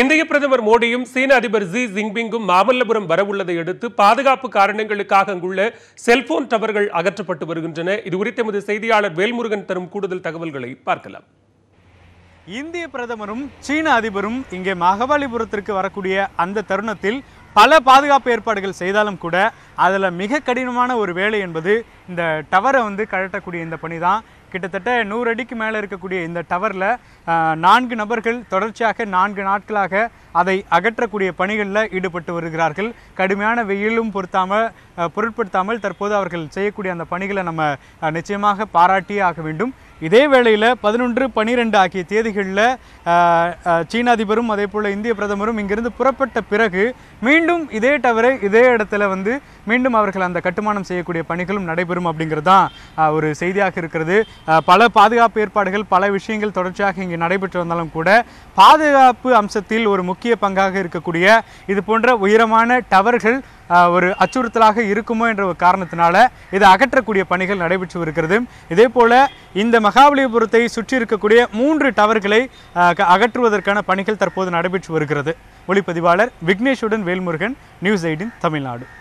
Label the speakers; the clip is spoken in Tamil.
Speaker 1: இந்திய பிரதமர் மோடியும் சீன அதிபர் ஜி ஜின்பிங்கும் மாமல்லபுரம் வரவுள்ளதை அடுத்து பாதுகாப்பு காரணங்களுக்காக அங்குள்ள செல்போன் டவர்கள் அகற்றப்பட்டு வருகின்றன இது குறித்து எமது செய்தியாளர் வேல்முருகன் தரும் கூடுதல் தகவல்களை பார்க்கலாம்
Speaker 2: இந்திய பிரதமரும் சீன அதிபரும் இங்கே மகபலிபுரத்திற்கு வரக்கூடிய அந்த தருணத்தில் பல பாதுகாப்பு ஏற்பாடுகள் செய்தாலும் கூட அதில் மிக கடினமான ஒரு வேலை என்பது இந்த டவரை வந்து கழட்டக்கூடிய இந்த பணி தான் கிட்டத்தட்ட நூறு அடிக்கு மேலே இருக்கக்கூடிய இந்த டவரில் நான்கு நபர்கள் தொடர்ச்சியாக நான்கு நாட்களாக அதை அகற்றக்கூடிய பணிகளில் ஈடுபட்டு வருகிறார்கள் கடுமையான வெயிலும் பொருத்தாமல் பொருட்படுத்தாமல் தற்போது அவர்கள் செய்யக்கூடிய அந்த பணிகளை நம்ம நிச்சயமாக பாராட்டியே ஆக வேண்டும் இதே வேளையில் பதினொன்று பனிரெண்டு ஆகிய தேதிகளில் சீன அதிபரும் அதே போல் இந்திய பிரதமரும் இங்கிருந்து புறப்பட்ட பிறகு மீண்டும் இதே டவரை இதே இடத்துல வந்து மீண்டும் அவர்கள் அந்த கட்டுமானம் செய்யக்கூடிய பணிகளும் நடைபெறும் அப்படிங்கிறது தான் ஒரு செய்தியாக இருக்கிறது பல பாதுகாப்பு ஏற்பாடுகள் பல விஷயங்கள் தொடர்ச்சியாக இங்கே நடைபெற்று வந்தாலும் கூட பாதுகாப்பு அம்சத்தில் ஒரு முக்கிய பங்காக இருக்கக்கூடிய இது போன்ற உயரமான டவர்கள் ஒரு அச்சுறுத்தலாக இருக்குமோ என்ற ஒரு காரணத்தினால இதை அகற்றக்கூடிய பணிகள் நடைபெற்று வருகிறது இதே போல இந்த மகாபலிபுரத்தை சுற்றி இருக்கக்கூடிய மூன்று டவர்களை அகற்றுவதற்கான பணிகள் தற்போது நடைபெற்று வருகிறது ஒளிப்பதிவாளர் விக்னேஷுடன் வேல்முருகன் நியூஸ் எயிட்டின் தமிழ்நாடு